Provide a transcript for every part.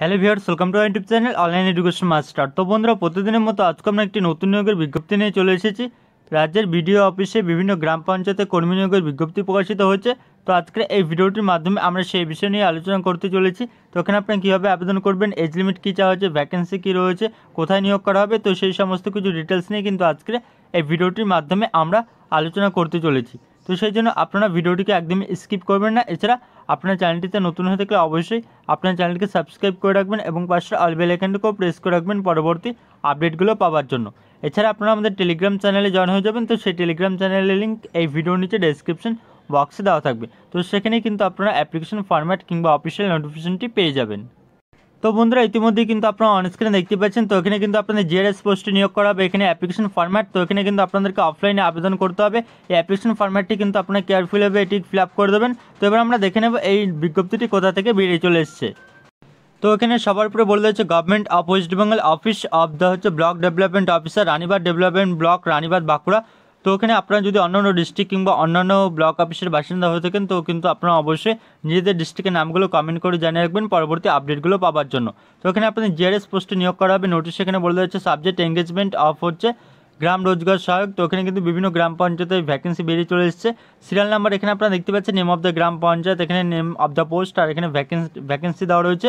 hello viewers welcome to YouTube channel online education master তো বন্ধুরা প্রতিদিনের মতো আজকে আমরা একটি নতুন নিয়োগের বিজ্ঞপ্তি নিয়ে চলে এসেছি রাজ্যের বিডিও অফিসে বিভিন্ন গ্রাম পঞ্চায়েতে কর্মী নিয়োগের বিজ্ঞপ্তি প্রকাশিত হয়েছে তো আজকে এই ভিডিওটির মাধ্যমে আমরা সেই বিষয় নিয়ে আলোচনা করতে চলেছি তো এখানে আপনি কীভাবে আবেদন করবেন এজ লিমিট কী চাওয়া হয়েছে ভ্যাকেন্সি কী রয়েছে কোথায় নিয়োগ করা হবে তো সেই সমস্ত কিছু ডিটেলস নিয়ে কিন্তু আজকে এই ভিডিওটির মাধ্যমে আমরা আলোচনা করতে চলেছি তো সেই জন্য আপনারা ভিডিওটিকে একদমই স্কিপ করবেন না এছাড়া আপনার চ্যানেলটিতে নতুন হয়ে থাকলে অবশ্যই আপনার চ্যানেলটিকে সাবস্ক্রাইব করে রাখবেন এবং পাশে অলবেল আইকনটিকেও প্রেস করে রাখবেন পরবর্তী আপডেটগুলো পাওয়ার জন্য এছাড়া আপনারা আমাদের টেলিগ্রাম চ্যানেলে জয়েন হয়ে যাবেন তো সেই টেলিগ্রাম চ্যানেলের লিঙ্ক এই ভিডিওর নিচে ডেসক্রিপশন বক্সে দেওয়া থাকবে তো সেখানে কিন্তু আপনারা অ্যাপ্লিকেশন ফরম্যাট কিংবা অফিসিয়াল নোটিফিকেশনটি পেয়ে যাবেন তো বন্ধুরা ইতিমধ্যে কিন্তু আপনারা অনস্ক্রিনে দেখতে পাচ্ছেন তো এখানে কিন্তু আপনাদের জিএরএস পোস্টে নিয়োগ করা হবে এখানে অ্যাপ্লিকেশন ফর্ম্যাট তো এখানে কিন্তু আপনাদেরকে অফলাইনে আবেদন করতে হবে এই অ্যাপ্লিকেশন ফর্ম্যাটটি কিন্তু আপনার কেয়ারফুল হবে এটি ফিল করে দেবেন তো এবার আমরা দেখে নেব এই বিজ্ঞপ্তিটি কোথা থেকে বেরিয়ে চলে এসছে তো এখানে সবার উপরে বলে হচ্ছে government of West Bengal office of the হচ্ছে block development officer Ranibandh development block Ranibandh Bankura তো ওখানে আপনারা যদি অন্যান্য ডিস্ট্রিক্ট কিংবা অন্যান্য ব্লক অফিসের বাসিন্দা হয়ে থাকেন তো কিন্তু আপনারা অবশ্যই নিজেদের ডিস্ট্রিক্টের নামগুলো কমেন্ট করে জানিয়ে রাখবেন পরবর্তী আপডেটগুলো পাওয়ার জন্য তো এখানে আপনাদের জিআরএস পোস্টে নিয়োগ করা হবে নোটিশ এখানে বলে হচ্ছে সাবজেক্ট এঙ্গেজমেন্ট অফ হচ্ছে গ্রাম রোজগার সহায়ক তো ওখানে কিন্তু বিভিন্ন গ্রাম পঞ্চায়েতের ভ্যাকেন্সি বেরিয়ে চলে এসেছে সিরিয়াল নাম্বার এখানে আপনারা দেখতে পাচ্ছেন name of the gram panchayat এখানে নেম অফ দ্য পোস্ট আর এখানে ভ্যাকেন্সি ভ্যাকেন্সি দেওয়া রয়েছে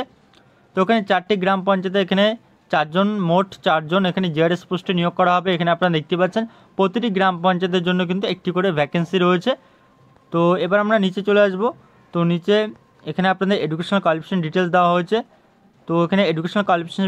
তো ওখানে চারটি গ্রাম পঞ্চায়েতে এখানে চারজন মোট চারজন এখানে জিআরএস পোস্টে নিয়োগ করা হবে এখানে আপনারা দেখতে পাচ্ছেন প্রতিটি গ্রাম পঞ্চায়েতের জন্য কিন্তু একটি করে ভ্যাকেন্সি রয়েছে তো এবার আমরা নিচে চলে আসব তো নিচে এখানে আপনাদের এডুকেশনাল কোয়ালিফিকেশন ডিটেলস দেওয়া হয়েছে তো এখানে এডুকেশনাল কোয়ালিফিকেশন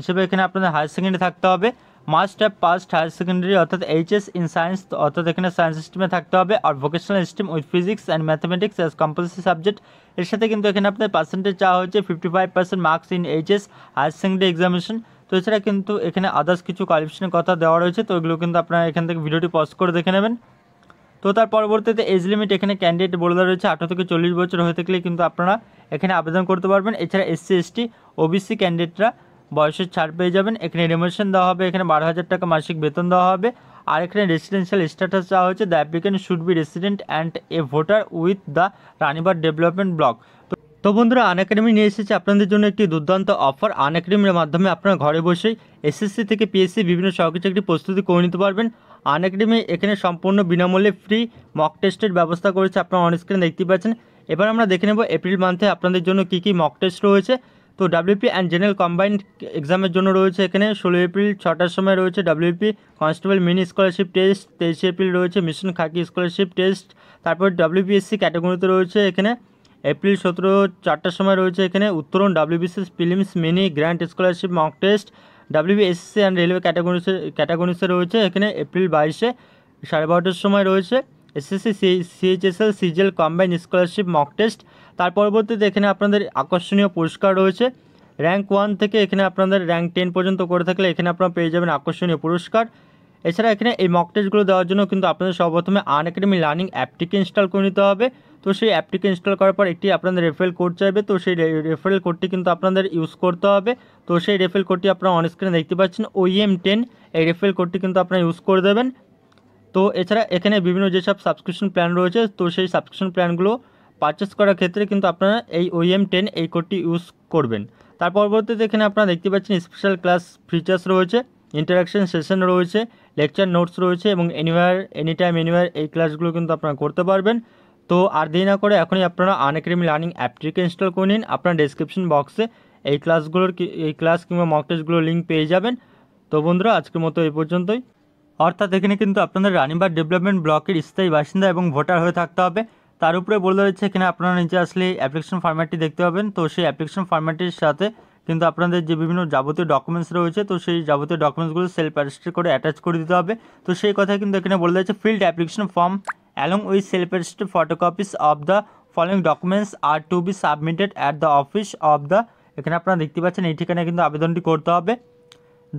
হিসেবে এখানে আপনাদের হায়ার সেকেন্ডারি থাকতে হবে must have passed higher secondary অর্থাৎ এইচএস ইন সায়েন্স অর্থাৎ এখানে সায়েন্স স্ট্রিমে থাকতে হবে আর vocational stream with physics and mathematics as compulsory subject এর সাথে কিন্তু এখানে আপনার পার্সেন্টেজ চাওয়া হচ্ছে fifty five percent marks in HS higher secondary examination তো এছাড়া কিন্তু এখানে আদার্স কিছু কোয়ালিফিকেশনের কথা দেওয়া রয়েছে তো এগুলো কিন্তু আপনারা এখান থেকে ভিডিওটি পজ করে দেখে নেবেন তো তার পরবর্তীতে এজ লিমিট এখানে ক্যান্ডিডেট বলে দেওয়া রয়েছে আঠারো থেকে চল্লিশ বছর হয়ে থাকলে কিন্তু আপনারা এখানে আবেদন করতে পারবেন এছাড়া এসসি এসটি ওবিসি ক্যান্ডিডেটরা বয়সের ছাড় পেয়ে যাবেন এখানে রিমোশন দেওয়া হবে এখানে বারো হাজার টাকা মাসিক বেতন দেওয়া হবে আর এখানে রেসিডেন্সিয়াল স্ট্যাটাস দেওয়া হয়েছে the applicant should be resident and a voter with the Ranibandh development block তো বন্ধুরা আন একাডেমি নিয়ে এসেছে আপনাদের জন্য একটি দুর্দান্ত অফার আন একাডেমির মাধ্যমে আপনারা ঘরে বসেই এসএসসি থেকে পিএসসি বিভিন্ন সরকারি চাকরি প্রস্তুতি করে নিতে পারবেন আন একাডেমি এখানে সম্পূর্ণ বিনামূল্যে ফ্রি মক টেস্টের ব্যবস্থা করেছে আপনারা অনস্ক্রিনে স্ক্রিনে দেখতে পাচ্ছেন এবার আমরা দেখে নেব এপ্রিল মান্থে আপনাদের জন্য কী কী মক টেস্ট রয়েছে তো ডাব্লিউপি অ্যান্ড জেনারেল কম্বাইন্ড এক্সামের জন্য রয়েছে এখানে ষোলো এপ্রিল ছটার সময় রয়েছে WP constable mini scholarship test তেইশে এপ্রিল রয়েছে মিশন খাকি স্কলারশিপ টেস্ট তারপর ডাব্লিউপিএসসি ক্যাটাগরিতে রয়েছে এখানে এপ্রিল সতেরো চারটার সময় রয়েছে এখানে Uttaran WBCS prelims mini grand scholarship mock test WBSC and railway ক্যাটাগরিসে ক্যাটাগরিসে রয়েছে এখানে এপ্রিল বাইশে সাড়ে বারোটার সময় রয়েছে SSC CHSL CGL combine scholarship mock test তার পরবর্তীতে এখানে আপনাদের আকর্ষণীয় পুরস্কার রয়েছে র্যাঙ্ক ওয়ান থেকে এখানে আপনাদের র্যাঙ্ক টেন পর্যন্ত করে থাকলে এখানে আপনারা পেয়ে যাবেন আকর্ষণীয় পুরস্কার এছাড়া এখানে এই মক টেস্টগুলো দেওয়ার জন্য কিন্তু আপনাদের সর্বপ্রথমে আন একাডেমি লার্নিং অ্যাপটিকে ইনস্টল করে নিতে হবে তো সেই অ্যাপটিকে ইনস্টল করার পর একটি আপনাদের রেফারেল কোড চাইবে তো সেই রেফারেল কোডটি কিন্তু আপনাদের ইউজ করতে হবে তো সেই রেফারেল কোডটি আপনারা অন দেখতে পাচ্ছেন ওইএম টেন e এই রেফারেল কোডটি কিন্তু আপনারা ইউজ করে দেবেন তো এছাড়া এখানে বিভিন্ন যেসব সাবস্ক্রিপশন প্ল্যান রয়েছে তো সেই সাবস্ক্রিপশন প্ল্যানগুলো পারচেস করার ক্ষেত্রে কিন্তু আপনারা এই ওইএম টেন e এই কোডটি ইউজ করবেন তার পরবর্তীতে এখানে আপনারা দেখতে পাচ্ছেন স্পেশাল ক্লাস ফিচার্স রয়েছে ইন্টারাকশান সেশন রয়েছে লেকচার নোটস রয়েছে এবং এনিওয়ার এনি টাইম এনিওয়ার এই ক্লাসগুলো কিন্তু আপনারা করতে পারবেন তো আর দেরি না করে এখনই আপনারা আনএকাডেমি লার্নিং অ্যাপটিকে ইনস্টল করে নিন আপনার ডেসক্রিপশন বক্সে এই ক্লাসগুলোর এই ক্লাস কিংবা মকটেসগুলোর লিঙ্ক পেয়ে যাবেন তো বন্ধুরা আজকের মতো এই পর্যন্তই অর্থাৎ এখানে কিন্তু আপনাদের রানিবার ডেভেলপমেন্ট ব্লকের স্থায়ী বাসিন্দা এবং ভোটার হয়ে থাকতে হবে তার উপরে বলে রয়েছে এখানে আপনারা নিচে আসলে অ্যাপ্লিকেশন ফর্ম্যাটটি দেখতে পাবেন তো সেই অ্যাপ্লিকেশন ফর্ম্যাটটির সাথে কিন্তু আপনাদের যে বিভিন্ন যাবতীয় ডকুমেন্টস রয়েছে তো সেই যাবতীয় ডকুমেন্টসগুলো সেলফ অ্যারেস্ট করে অ্যাটাচ করে দিতে হবে তো সেই কথা কিন্তু এখানে বলে দিয়েছে filled application form along with self attested photocopies of the following documents are to be submitted at the office of the এখানে আপনারা দেখতে পাচ্ছেন এই ঠিকানায় কিন্তু আবেদনটি করতে হবে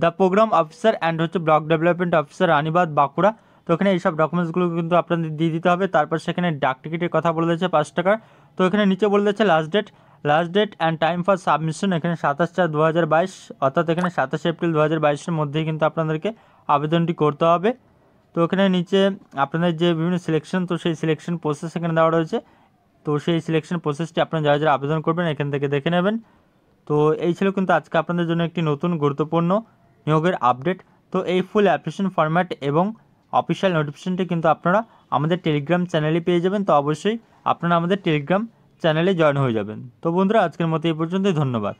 দ্য প্রোগ্রাম অফিসার অ্যান্ড হচ্ছে block development officer Ranibandh Bankura তো এখানে এইসব ডকুমেন্টসগুলো কিন্তু আপনাদের দিয়ে দিতে হবে তারপর সেখানে ডাক টিকিটের কথা বলে দিয়েছে পাঁচ টাকার তো এখানে নিচে বলে দিয়েছে last date last date and time for submission এখানে সাতাশ চার দু হাজার বাইশ অর্থাৎ এখানে সাতাশে এপ্রিল দু হাজার বাইশের মধ্যেই কিন্তু আপনাদেরকে আবেদনটি করতে হবে তো এখানে নিচে আপনাদের যে বিভিন্ন সিলেকশন তো সেই সিলেকশন প্রসেস এখানে দেওয়া রয়েছে তো সেই সিলেকশন প্রসেসটি আপনারা যারা যারা আবেদন করবেন এখান থেকে দেখে নেবেন তো এই ছিল কিন্তু আজকে আপনাদের জন্য একটি নতুন গুরুত্বপূর্ণ নিয়োগের আপডেট তো এই ফুল অ্যাপ্লিকেশন ফরম্যাট এবং অফিসিয়াল নোটিফিকেশনটি কিন্তু আপনারা আমাদের টেলিগ্রাম চ্যানেলে পেয়ে যাবেন তো অবশ্যই আপনারা আমাদের টেলিগ্রাম চ্যানেলে জয়েন হয়ে যাবেন তো বন্ধুরা আজকের মতো এই পর্যন্তই ধন্যবাদ